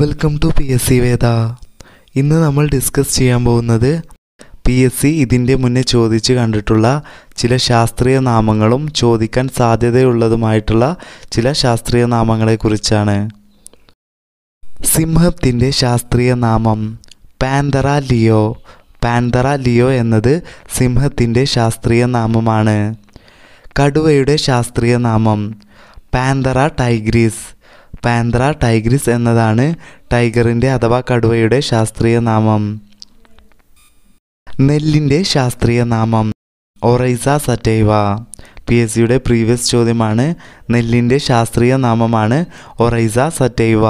welcome to P S C Veda ഇന്ന് നമ്മൾ discuss ചെയ്യാൻ പോകുന്നത് പി എസ് സി ഇതിൻ്റെ മുന്നേ ചോദിച്ച് കണ്ടിട്ടുള്ള ചില ശാസ്ത്രീയ നാമങ്ങളും ചോദിക്കാൻ സാധ്യതയുള്ളതുമായിട്ടുള്ള ചില ശാസ്ത്രീയ നാമങ്ങളെക്കുറിച്ചാണ് സിംഹത്തിൻ്റെ ശാസ്ത്രീയ നാമം പാന്തറ ലിയോ പാന്തറ ലിയോ എന്നത് സിംഹത്തിൻ്റെ ശാസ്ത്രീയ നാമമാണ് കടുവയുടെ ശാസ്ത്രീയ നാമം പാന്തറ ടൈഗ്രീസ് പാന്ത്ര ടൈഗ്രിസ് എന്നതാണ് ടൈഗറിൻ്റെ അഥവാ കടുവയുടെ ശാസ്ത്രീയ നാമം നെല്ലിൻ്റെ ശാസ്ത്രീയ നാമം ഒറൈസ സറ്റൈവ പി എസ് സിയുടെ പ്രീവിയസ് ചോദ്യമാണ് നെല്ലിൻ്റെ ശാസ്ത്രീയ നാമമാണ് ഒറൈസ സറ്റൈവ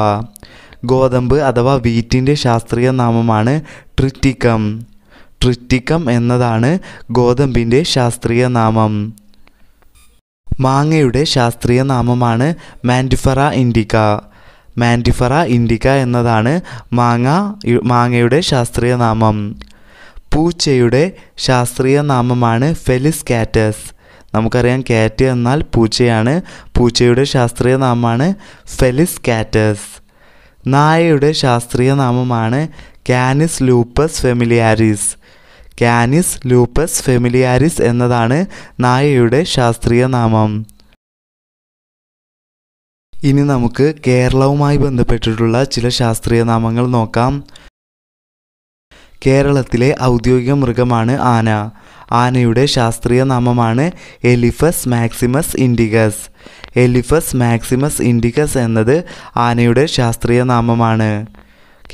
ഗോതമ്പ് അഥവാ വീറ്റിൻ്റെ ശാസ്ത്രീയ നാമമാണ് ട്രിറ്റിക്കം ട്രിറ്റിക്കം എന്നതാണ് ഗോതമ്പിൻ്റെ ശാസ്ത്രീയ നാമം മാങ്ങയുടെ ശാസ്ത്രീയ നാമമാണ് മാൻഡിഫറ ഇൻഡിക്ക മാൻഡിഫറ ഇൻഡിക്ക എന്നതാണ് മാങ്ങ മാങ്ങയുടെ ശാസ്ത്രീയ നാമം പൂച്ചയുടെ ശാസ്ത്രീയ നാമമാണ് ഫെലിസ് കാറ്റസ് നമുക്കറിയാം കാറ്റ് എന്നാൽ പൂച്ചയാണ് പൂച്ചയുടെ ശാസ്ത്രീയ നാമമാണ് ഫെലിസ് കാറ്റസ് നായയുടെ ശാസ്ത്രീയ നാമമാണ് Canis lupus familiaris Canis lupus familiaris എന്നതാണ് നായയുടെ ശാസ്ത്രീയ നാമം ഇനി നമുക്ക് കേരളവുമായി ബന്ധപ്പെട്ടിട്ടുള്ള ചില ശാസ്ത്രീയ നാമങ്ങൾ നോക്കാം കേരളത്തിലെ ഔദ്യോഗിക മൃഗമാണ് ആന ആനയുടെ ശാസ്ത്രീയ നാമമാണ് Elephas maximus indicus Elephas maximus indicus എന്നത് ആനയുടെ ശാസ്ത്രീയ നാമമാണ്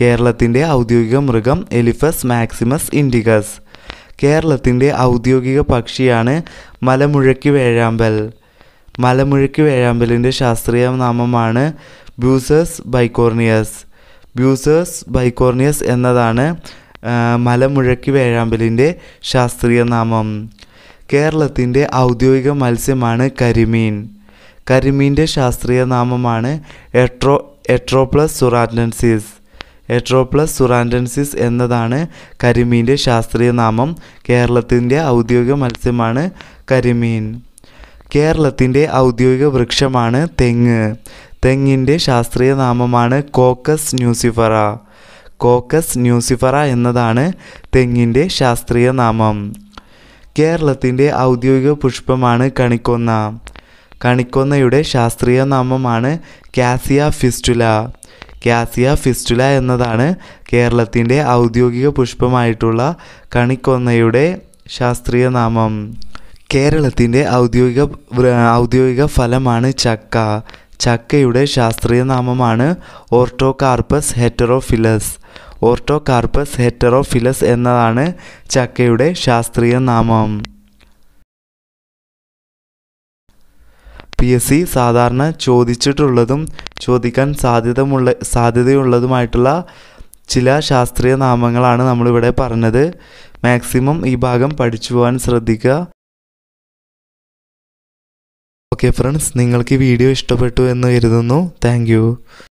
കേരളത്തിൻ്റെ ഔദ്യോഗിക മൃഗം എലിഫസ് മാക്സിമസ് ഇൻഡിഗസ് കേരളത്തിൻ്റെ ഔദ്യോഗിക പക്ഷിയാണ് മലമുഴക്കി വേഴാമ്പൽ മലമുഴക്കി വേഴാമ്പലിൻ്റെ ശാസ്ത്രീയ നാമമാണ് ബ്യൂസസ് ബൈക്കോർണിയസ് ബ്യൂസസ് ബൈക്കോർണിയസ് എന്നതാണ് മലമുഴക്കി വേഴാമ്പലിൻ്റെ ശാസ്ത്രീയ നാമം കേരളത്തിൻ്റെ ഔദ്യോഗിക മത്സ്യമാണ് കരിമീൻ കരിമീൻ്റെ ശാസ്ത്രീയ നാമമാണ് എട്രോ എട്രോപ്ലസ് സുറാറ്റൻസിസ് എട്രോപ്ലസ് സുറാൻഡൻസിസ് എന്നതാണ് കരിമീൻ്റെ ശാസ്ത്രീയ നാമം കേരളത്തിൻ്റെ ഔദ്യോഗിക മത്സ്യമാണ് കരിമീൻ കേരളത്തിൻ്റെ ഔദ്യോഗിക വൃക്ഷമാണ് തെങ്ങ് തെങ്ങിൻ്റെ ശാസ്ത്രീയ നാമമാണ് കോക്കസ് ന്യൂസിഫറ കോക്കസ് ന്യൂസിഫറ എന്നതാണ് തെങ്ങിൻ്റെ ശാസ്ത്രീയ നാമം കേരളത്തിൻ്റെ ഔദ്യോഗിക പുഷ്പമാണ് കണിക്കൊന്ന കണിക്കൊന്നയുടെ ശാസ്ത്രീയ നാമമാണ് കാസിയ ഫിസ്റ്റുല കാസിയ ഫിസ്റ്റുല എന്നതാണ് കേരളത്തിൻ്റെ ഔദ്യോഗിക പുഷ്പമായിട്ടുള്ള കണിക്കൊന്നയുടെ ശാസ്ത്രീയ നാമം കേരളത്തിൻ്റെ ഔദ്യോഗിക ഔദ്യോഗിക ഫലമാണ് ചക്ക ചക്കയുടെ ശാസ്ത്രീയ നാമമാണ് ഓർട്ടോകാർപ്പസ് ഹെറ്ററോഫിലസ് ഓർട്ടോകാർപ്പസ് ഹെറ്ററോഫിലസ് എന്നതാണ് ചക്കയുടെ ശാസ്ത്രീയ നാമം പി എസ് സി സാധാരണ ചോദിച്ചിട്ടുള്ളതും ചോദിക്കാൻ സാധ്യതമുള്ള സാധ്യതയുള്ളതുമായിട്ടുള്ള ചില ശാസ്ത്രീയ നാമങ്ങളാണ് നമ്മളിവിടെ പറഞ്ഞത് മാക്സിമം ഈ ഭാഗം പഠിച്ചു പോകാൻ ശ്രദ്ധിക്കുക ഓക്കെ ഫ്രണ്ട്സ് നിങ്ങൾക്ക് ഈ വീഡിയോ ഇഷ്ടപ്പെട്ടു എന്ന് കരുതുന്നു താങ്ക്